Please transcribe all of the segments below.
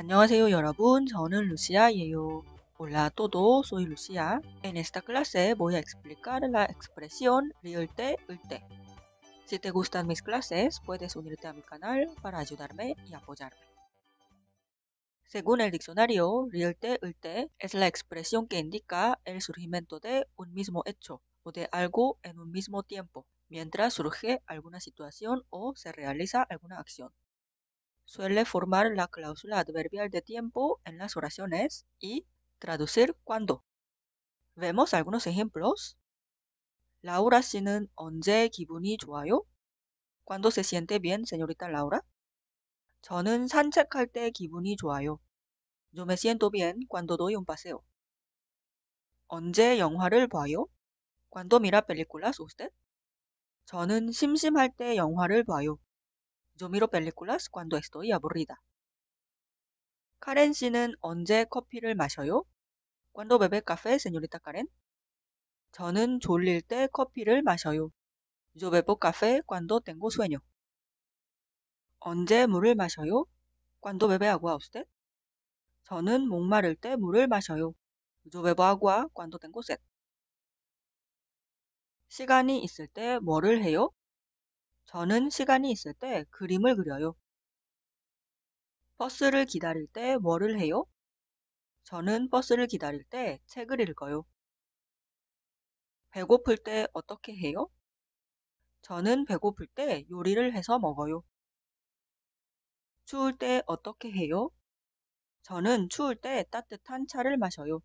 Hola a todos, soy Lucía. En esta clase voy a explicar la expresión realte ulte. Si te gustan mis clases, puedes unirte a mi canal para ayudarme y apoyarme. Según el diccionario, realte ulte es la expresión que indica el surgimiento de un mismo hecho o de algo en un mismo tiempo, mientras surge alguna situación o se realiza alguna acción. Suele formar la cláusula adverbial de tiempo en las oraciones y traducir cuando. Vemos algunos ejemplos. Laura 씨는 언제 기분이 좋아요? ¿Cuándo se siente bien, señorita Laura? 저는 산책할 때 기분이 좋아요. Yo me siento bien cuando doy un paseo. 언제 영화를 봐요? ¿Cuándo mira películas usted? 저는 심심할 때 영화를 봐요. Yo miro películas cuando estoy aburrida. 카렌 씨는 언제 커피를 마셔요? Cuando bebe café, señorita Karen? 저는 졸릴 때 커피를 마셔요. Yo bebo café cuando tengo sueño. 언제 물을 마셔요? Cuando bebe agua usted? 저는 목마를 때 물을 마셔요. Yo bebo agua cuando tengo sed. 시간이 있을 때 뭐를 해요? 저는 시간이 있을 때 그림을 그려요. 버스를 기다릴 때 뭐를 해요? 저는 버스를 기다릴 때 책을 읽어요. 배고플 때 어떻게 해요? 저는 배고플 때 요리를 해서 먹어요. 추울 때 어떻게 해요? 저는 추울 때 따뜻한 차를 마셔요.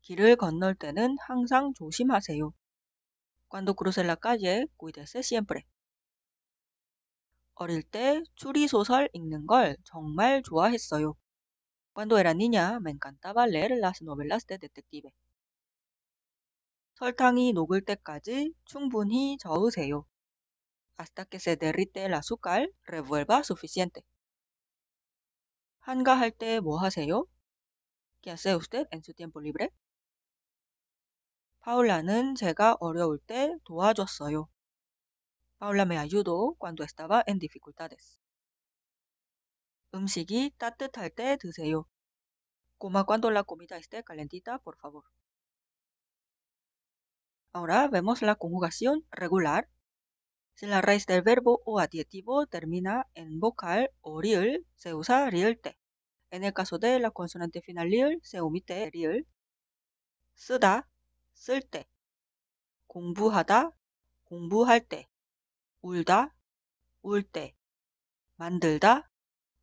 길을 건널 때는 항상 조심하세요. Cuando crucé la calle, cuídese siempre. 어릴 때 추리소설 읽는 걸 정말 좋아했어요. Cuando era niña, me encantaba leer las novelas de detective. 설탕이 녹을 때까지 충분히 저으세요. Hasta que se derrite el azúcar, revuelva suficiente. 한가할 때 뭐 하세요? ¿Qué hace usted en su tiempo libre? 제가 Paula me ayudó cuando estaba en dificultades. 음식이 Coma cuando la comida esté calentita, por favor. Ahora vemos la conjugación regular. Si la raíz del verbo o adjetivo termina en vocal o riel, se usa te. En el caso de la consonante final riel, se omite riel. 쓰다 쓸 때, 공부하다, 공부할 때, 울다, 울 때, 만들다,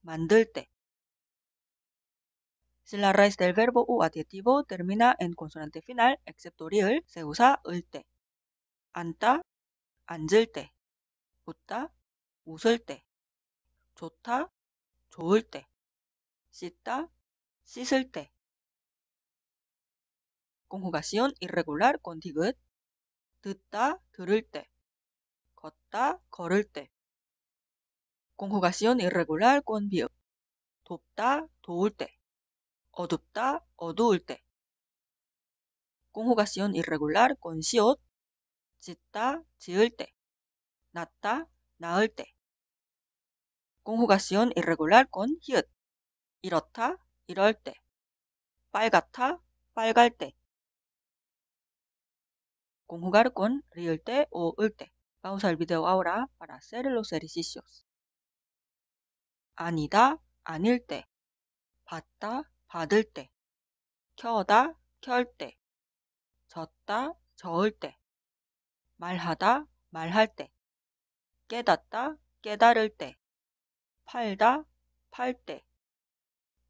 만들 때. Si la raíz del verbo u adjetivo termina en consonante final, excepto riel, se usa el te. 앉다, 앉을 때, 웃다, 웃을 때, 좋다, 좋을 때, 씻다, 씻을 때, conjugación irregular contigut. 듣다, 들을 때. 걷다, 걸을 때. conjugación irregular con 비읍. 돕다, 도울 때. 어둡다, 어두울 때. conjugación irregular con 시옷. 짓다, 지을 때. 낳다, 낳을 때. conjugación irregular con 히읗. 이렇다, 이럴 때. 빨갛다, 빨갈 때. con jugar con reírte o irte. Pausa el video ahora para hacer los ejercicios. 아니다, 아닐 때. 받다, 받을 때. 켜다, 켤 때. 졌다, 저을 때. 말하다, 말할 때. 깨닫다, 깨달을 때. 팔다, 팔 때.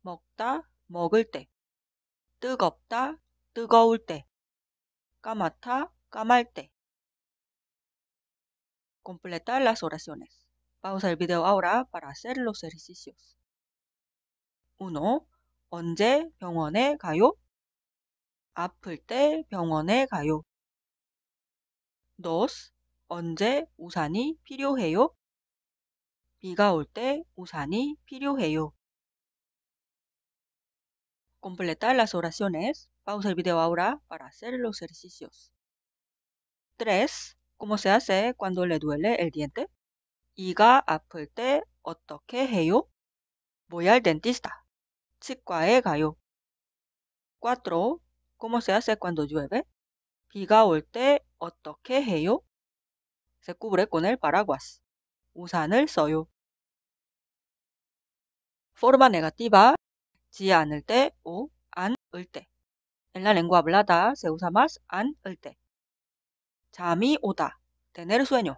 먹다, 먹을 때. 뜨겁다, 뜨거울 때. 까맣다, Camarte. Completar las oraciones. Pausa el video ahora para hacer los ejercicios. 1. 언제 병원에 가요? 아플 때 병원에 가요. 2. 언제 우산이 필요해요? 비가 올 때 우산이 필요해요. Completar las oraciones. Pausa el video ahora para hacer los ejercicios. tres, ¿cómo se hace cuando le duele el diente? 이가 아플 때 어떻게 해요? Voy al dentista. 치과에 가요. cuatro, ¿cómo se hace cuando llueve? 비가 올 때 어떻게 해요? Se cubre con el paraguas. 우산을 써요. forma negativa, 지 않을 때, o, 안을 때. En la lengua hablada se usa más 안을 때. 잠이 오다. Tener sueño.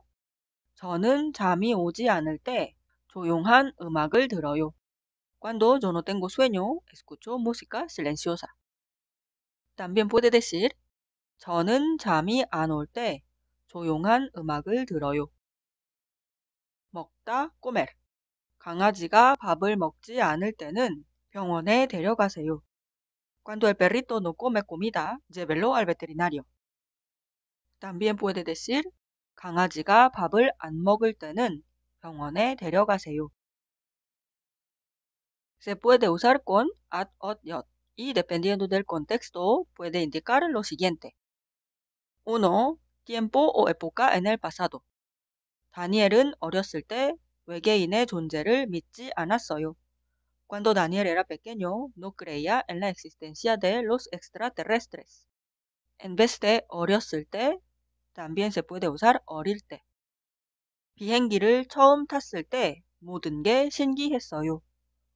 저는 잠이 오지 않을 때 조용한 음악을 들어요. Cuando yo no tengo sueño, escucho música silenciosa. También puede decir, 저는 잠이 안 올 때 조용한 음악을 들어요. 먹다 꼬멜. 강아지가 밥을 먹지 않을 때는 병원에 데려가세요. Cuando el perrito no come comida, llévelo al veterinario. También puede decir 강아지가 밥을 안 먹을 때는 병원에 데려가세요. Se puede usar con at o yot y dependiendo del contexto puede indicar lo siguiente. 1. tiempo o época en el pasado. 다니엘은 어렸을 때 외계인의 존재를 믿지 않았어요. Cuando Daniel era pequeño, no creía en la existencia de los extraterrestres. En vez de 어렸을 때 También se puede usar 어릴 때. 비행기를 처음 탔을 때 모든 게 신기했어요.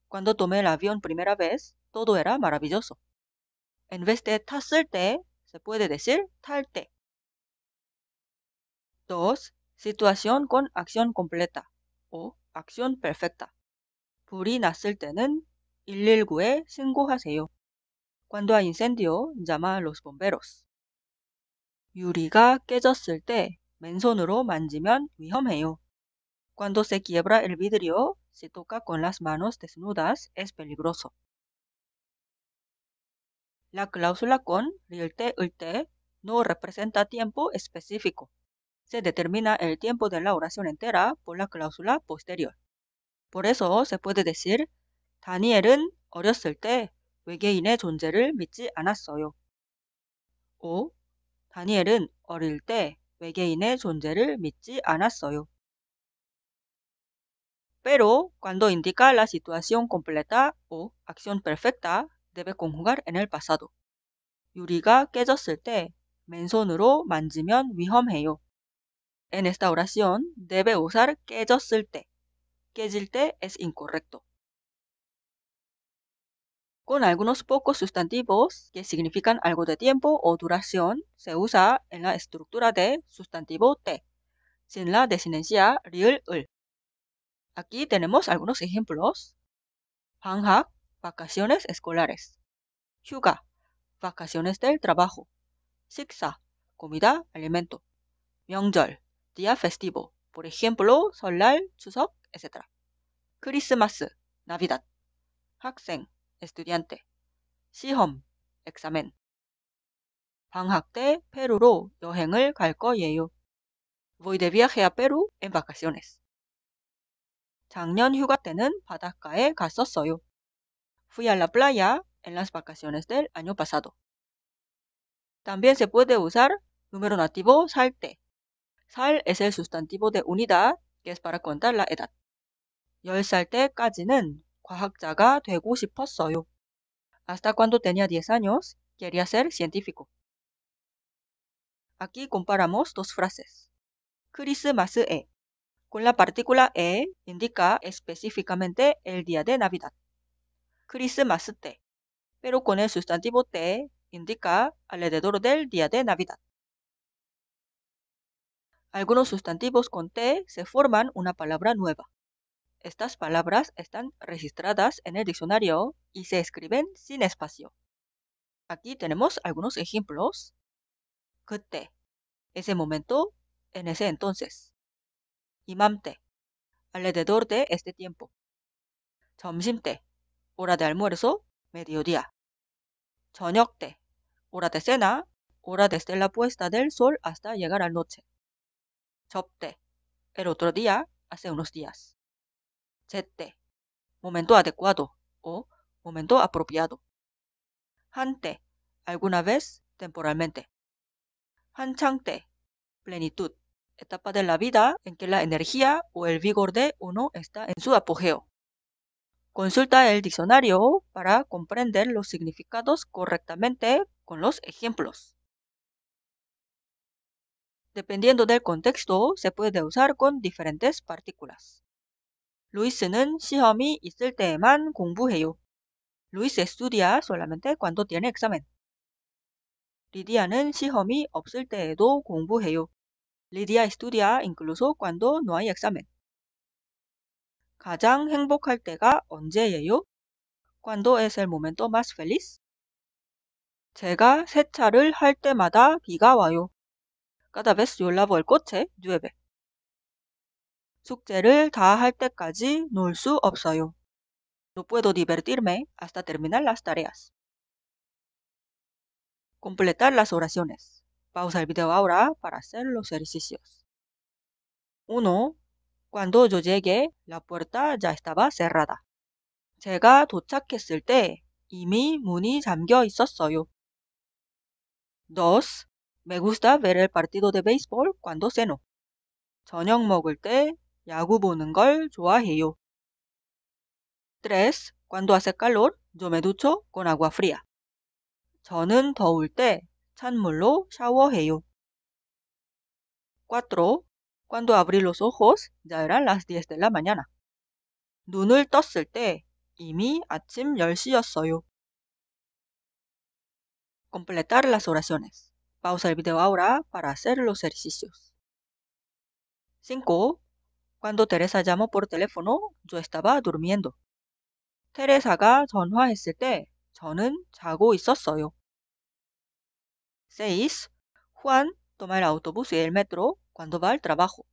Cuando tomé el avión primera vez, todo era maravilloso. En vez de 탔을 때, se puede decir 탈 때. 2. Situación con acción completa o acción perfecta. 불이 났을 때는 119에 신고하세요. Cuando hay incendio, llama a los bomberos. 유리가 깨졌을 때 맨손으로 만지면 위험해요. Cuando se quiebra el vidrio, se toca con las manos desnudas, es peligroso. La cláusula con rilte ulte no representa tiempo específico. Se determina el tiempo de la oración entera por la cláusula posterior. Por eso se puede decir, 다니엘은 어렸을 때 외계인의 존재를 믿지 않았어요. O 다니엘은 어릴 때 외계인의 존재를 믿지 않았어요. Pero cuando indica la situación completa o acción perfecta, debe conjugar en el pasado. 유리가 깨졌을 때 맨손으로 만지면 위험해요. En esta oración, debe usar 깨졌을 때. 깨질 때 es incorrecto. con algunos pocos sustantivos que significan algo de tiempo o duración, se usa en la estructura de sustantivo te, sin la desinencia riel, ul. Aquí tenemos algunos ejemplos. Panghak, vacaciones escolares. Hyuga, vacaciones del trabajo. Siksa, comida, alimento. Myeongjeol, día festivo. Por ejemplo, Solal, Chuseok, etc. Christmas, Navidad. Hakseng, estudiante, 시험, examen. 방학 때 페루로 여행을 갈 거예요. Voy de viaje a Perú en vacaciones. 작년 휴가 때는 바닷가에 갔었어요. Fui a la playa en las vacaciones del año pasado. También se puede usar número nativo salte. Sal es el sustantivo de unidad que es para contar la edad. 10살 때까지는 Hasta cuando tenía 10 años, quería ser científico. Aquí comparamos dos frases. Christmas e. Con la partícula e indica específicamente el día de Navidad. Christmas más Pero con el sustantivo te indica alrededor del día de Navidad. Algunos sustantivos con te se forman una palabra nueva. Estas palabras están registradas en el diccionario y se escriben sin espacio. Aquí tenemos algunos ejemplos. 그때, ese momento, en ese entonces. Imamte, alrededor de este tiempo. 점심때, hora de almuerzo, mediodía. 저녁때, hora de cena, hora desde la puesta del sol hasta llegar la noche. 접대, el otro día, hace unos días. SETTE. momento adecuado o momento apropiado. te, alguna vez, temporalmente. Hanchangte. plenitud, etapa de la vida en que la energía o el vigor de uno está en su apogeo. Consulta el diccionario para comprender los significados correctamente con los ejemplos. Dependiendo del contexto, se puede usar con diferentes partículas. 루이스는 시험이 있을 때에만 공부해요. 루이스 estudia solamente cuando tiene examen. 리디아는 시험이 없을 때에도 공부해요. 리디아 estudia incluso cuando no hay examen. 가장 행복할 때가 언제예요? Cuando es el momento más feliz? 제가 세차를 할 때마다 비가 와요. Cada vez yo lavo el coche, llueve. No puedo divertirme hasta terminar las tareas. Completar las oraciones. Pausa el video ahora para hacer los ejercicios. 1. Cuando yo llegué, la puerta ya estaba cerrada. 제가 도착했을 때 이미 문이 잠겨 있었어요. 2. Me gusta ver el partido de béisbol cuando ceno. 저녁 먹을 야구 보는 걸 좋아해요. Tres, cuando hace calor, yo me ducho con agua fría. 저는 더울 때 찬물로 샤워해요. Cuatro, cuando abrí los ojos, ya eran las 10 de la mañana. 눈을 떴을 때 이미 아침 10시였어요. Completar las oraciones. Pausa el video ahora para hacer los ejercicios. 5. Cuando Teresa llamó por teléfono, yo estaba durmiendo. 테레사가 전화했을 때 저는 자고 있었어요. 6. Juan toma el autobús y el metro cuando va al trabajo.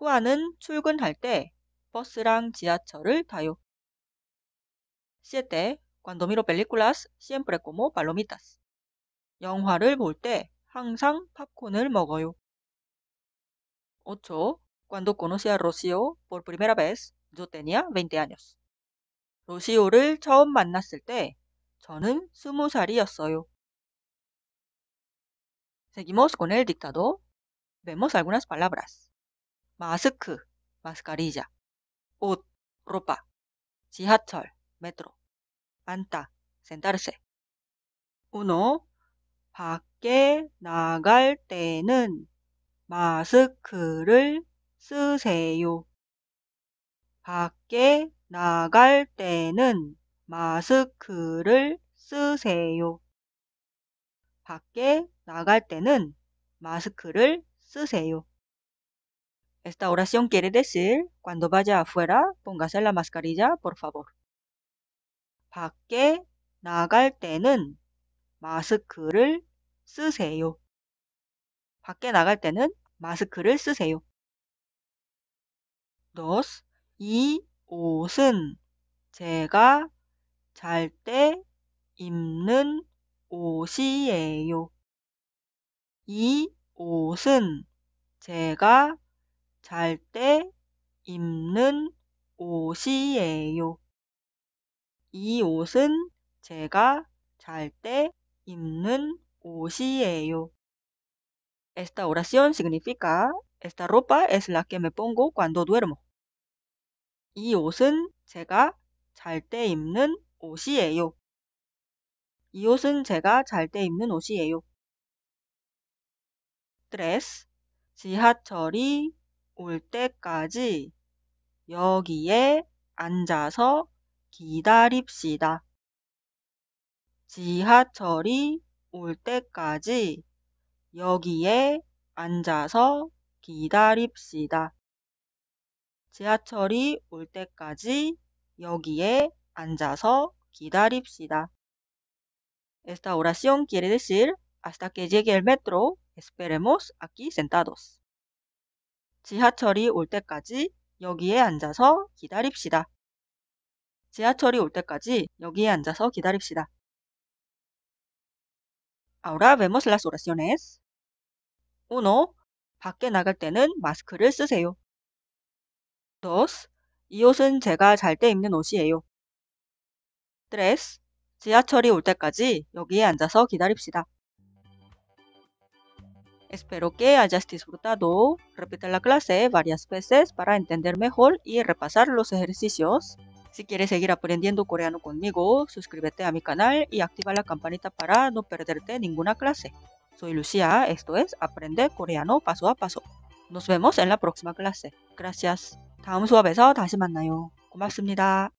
후안은 출근할 때 버스랑 지하철을 타요. 7. Cuando miro películas, siempre como palomitas. 영화를 볼 때 항상 팝콘을 먹어요. 5초. Cuando conocí a Rocío por primera vez, yo tenía 20 años. 로시오를 처음 만났을 때 저는 20살이었어요. Seguimos con el dictado. Vemos algunas palabras. 마스크, mascarilla. 옷, ropa. 지하철, metro. 앉다, sentarse. 1. 밖에 나갈 때는 마스크를 쓰세요. 밖에 나갈 때는 마스크를 쓰세요. 밖에 나갈 때는 마스크를 쓰세요. Esta oración quiere decir, cuando vaya afuera, póngase la mascarilla, por favor. 밖에 나갈 때는 마스크를 쓰세요. 밖에 나갈 때는 마스크를 쓰세요. dos. 이 옷은 제가 잘 때 입는 옷이에요. 이 옷은 제가 잘 때 입는 옷이에요. 이 옷은 제가 잘 때 입는 옷이에요. Esta oración significa esta ropa es la que me pongo cuando duermo. 이 옷은 제가 잘 때 입는 옷이에요. 이 옷은 제가 잘 때 입는 옷이에요. 드레스 지하철이 올 때까지 여기에 앉아서 기다립시다. 지하철이 올 때까지 여기에 앉아서 기다립시다. 지하철이 올 때까지 여기에 앉아서 기다립시다. Esta oración quiere decir hasta que llegue el metro, esperemos aquí sentados. 지하철이 올 때까지 여기에 앉아서 기다립시다. 지하철이 올 때까지 여기에 앉아서 기다립시다. Ahora vemos las oraciones. 1. 밖에 나갈 때는 마스크를 쓰세요. Dos, 이 옷은 제가 잘 입는 옷이에요. Tres, 지하철이 올 때까지 여기에 앉아서 기다립시다. Espero que hayas disfrutado. Repite la clase varias veces para entender mejor y repasar los ejercicios. Si quieres seguir aprendiendo coreano conmigo, suscríbete a mi canal y activa la campanita para no perderte ninguna clase. Soy Lucía, esto es Aprende Coreano Paso a Paso. Nos vemos en la próxima clase. Gracias. 다음 수업에서 다시 만나요. 고맙습니다.